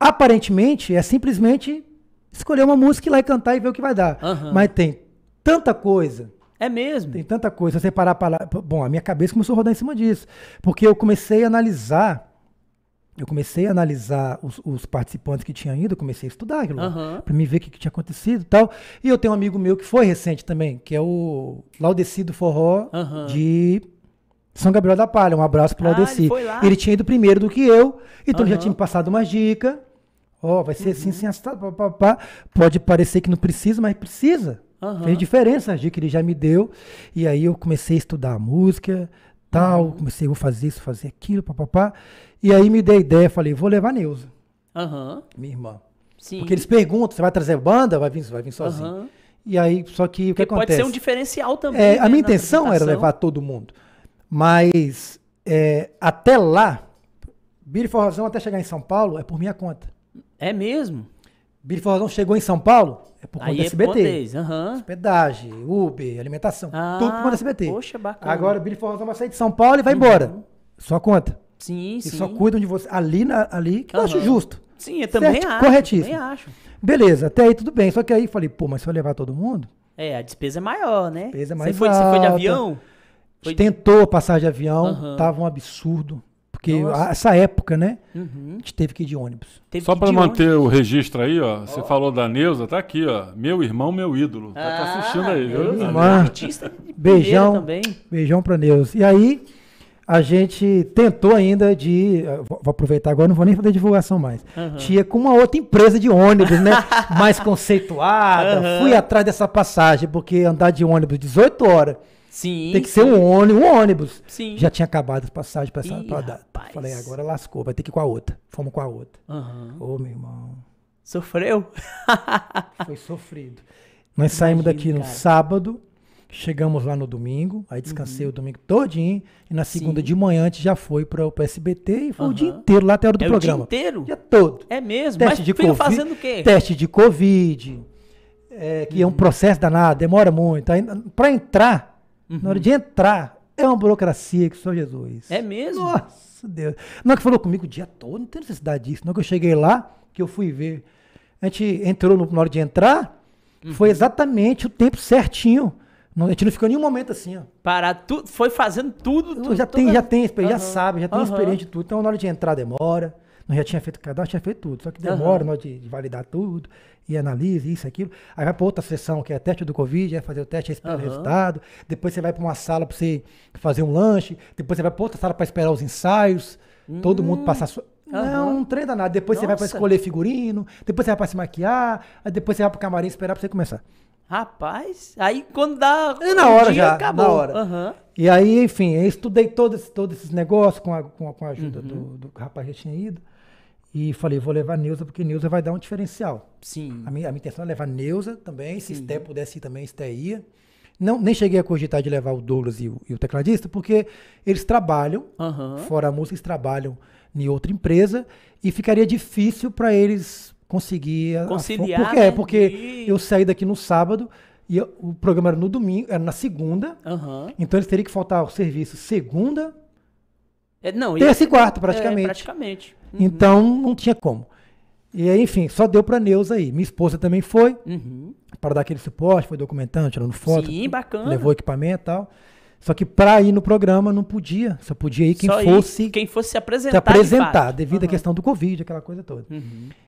aparentemente é simplesmente escolher uma música e ir lá e cantar e ver o que vai dar. Uhum. Mas tem tanta coisa. É mesmo? Tem tanta coisa. Se você parar para. Bom, a minha cabeça começou a rodar em cima disso. Porque eu comecei a analisar. Eu comecei a analisar os, os participantes que tinham ido, comecei a estudar aquilo, uhum. para me ver o que, que, tinha acontecido e tal. E eu tenho um amigo meu que foi recente também, que é o Laudecido Forró uhum. de são Gabriel da Palha. Um abraço pro ah, Laudeci. Ele, ele, tinha ido primeiro do que eu, então uhum. já tinha me passado uma dica. Ó, oh, vai ser uhum. assim, assim, uhum. assado, pá, pá, pá. Pode parecer que não precisa, mas precisa. Uhum. Fez diferença a dica que ele já me deu. E aí eu comecei a estudar música, tal. Uhum. Comecei, vou fazer isso, fazer aquilo, papapá. E aí me dei ideia, falei, vou levar a Neuza. Uhum. Minha irmã. Sim. Porque eles perguntam, você vai trazer banda? Vai vir, vai vir sozinho. Uhum. E aí, só que o que Porque acontece? Pode ser um diferencial também. É, né, a minha intenção era levar todo mundo. Mas é, até lá, Biri Razão, até chegar em São Paulo, é por minha conta. É mesmo? Billy Forrozão chegou em São Paulo, é por conta Aí da SBT. Hotéis, uhum. Hospedagem, Uber, alimentação, ah, tudo por conta da SBT. Poxa, bacana. Agora o Billy Forrozão vai sair de São Paulo e vai uhum. embora. Só conta. Sim, sim. E só cuidam de você. Ali, na, ali que uhum. eu acho justo. Sim, eu também certo? acho. Corretíssimo. Também acho. Beleza, até aí tudo bem. Só que aí falei, pô, mas se eu levar todo mundo. É, a despesa é maior, né? Despesa é maior. você, foi, você foi de avião? Foi... Tentou passar de avião, uhum. tava um absurdo. Porque Nossa. essa época, né? Uhum. A gente teve que ir de ônibus. Teve Só para manter ônibus. o registro aí, ó. Você oh. falou da Neuza, tá aqui, ó. Meu irmão, meu ídolo. Tá, tá ah, tá assistindo aí, viu? Irmã. Né? Artista beijão também. Beijão para Neuza. E aí, a gente tentou ainda de. Eh, vou aproveitar agora, não vou nem fazer divulgação mais. Uhum. Tinha com uma outra empresa de ônibus, né? mais conceituada. Uhum. Fui atrás dessa passagem, porque andar de ônibus 18 horas Sim. Tem que sim. ser um ônibus. Um ônibus. Sim. Já tinha acabado as passagens para essa pra dar. Falei, agora lascou, vai ter que ir com a outra. Fomos com a outra. Ô, uhum. meu irmão. Sofreu? Foi sofrido. Nós Imagina, saímos daqui no cara. sábado, chegamos lá no domingo, aí descansei uhum. o domingo todinho, e na segunda Sim. de manhã a gente já foi para o SBT e foi uhum. o dia inteiro lá até a hora do é programa. O dia inteiro? O dia todo. É mesmo? Teste Mas de COVID, fazendo o quê? Teste de Covid, é, que uhum. é um uhum. processo danado, demora muito. Para entrar Uhum. Na hora de entrar, é uma burocracia que só Jesus. É mesmo? Nossa Deus. Não, é que falou comigo o dia todo, não tem necessidade disso. Não, é que eu cheguei lá, que eu fui ver. A gente entrou no, na hora de entrar, uhum. foi exatamente o tempo certinho. Não, a gente não ficou em nenhum momento assim, ó. Parar tudo, foi fazendo tudo, tudo. Já tem, toda... já tem, já uhum. sabe, já tem uhum. experiência de tudo. Então, na hora de entrar demora já tinha feito cadastro, tinha feito tudo. Só que demora uhum. nós de, de, validar tudo e analisa isso, aquilo. Aí vai para outra sessão, que é teste do Covid, é fazer o teste, esperar uhum. o resultado. Depois você vai para uma sala para você fazer um lanche. Depois você vai para outra sala para esperar os ensaios. Hum. Todo mundo passar sua... Hum. Não, uhum. não treina nada. Depois Nossa. você vai para escolher figurino, depois você vai para se maquiar, aí depois você vai para o camarim esperar para você começar. Rapaz, aí quando dá. E na hora já, acabou. na hora. Uhum. E aí, enfim, eu estudei todos todo esses negócios com a, com com a ajuda uhum. do, do rapaz que tinha ido. E falei, vou levar a Neuza, porque Neuza vai dar um diferencial. Sim. A minha, a minha intenção é levar a Neuza também, se Sté pudesse ir também, Sté ia. Não, nem cheguei a cogitar de levar o Douglas e o, e o tecladista, porque eles trabalham, fora a música, eles trabalham em outra empresa, e ficaria difícil para eles conseguir... A, Conciliar, a, porque, é, né? É, porque eu saí daqui no sábado, e eu, o programa era no domingo, era na segunda, uhum. então eles teriam que faltar o serviço segunda, é, não, terça e quarta, praticamente. É, praticamente. Uhum. Então não tinha como. E aí, enfim, só deu para Neuza aí. Minha esposa também foi, uhum. para dar aquele suporte, foi documentando, tirando foto. Sim, bacana. Levou equipamento e tal. Só que para ir no programa não podia, só podia ir quem só fosse. Ir, quem fosse se apresentar. Se apresentar, de devido uhum. à questão do Covid, aquela coisa toda. Uhum.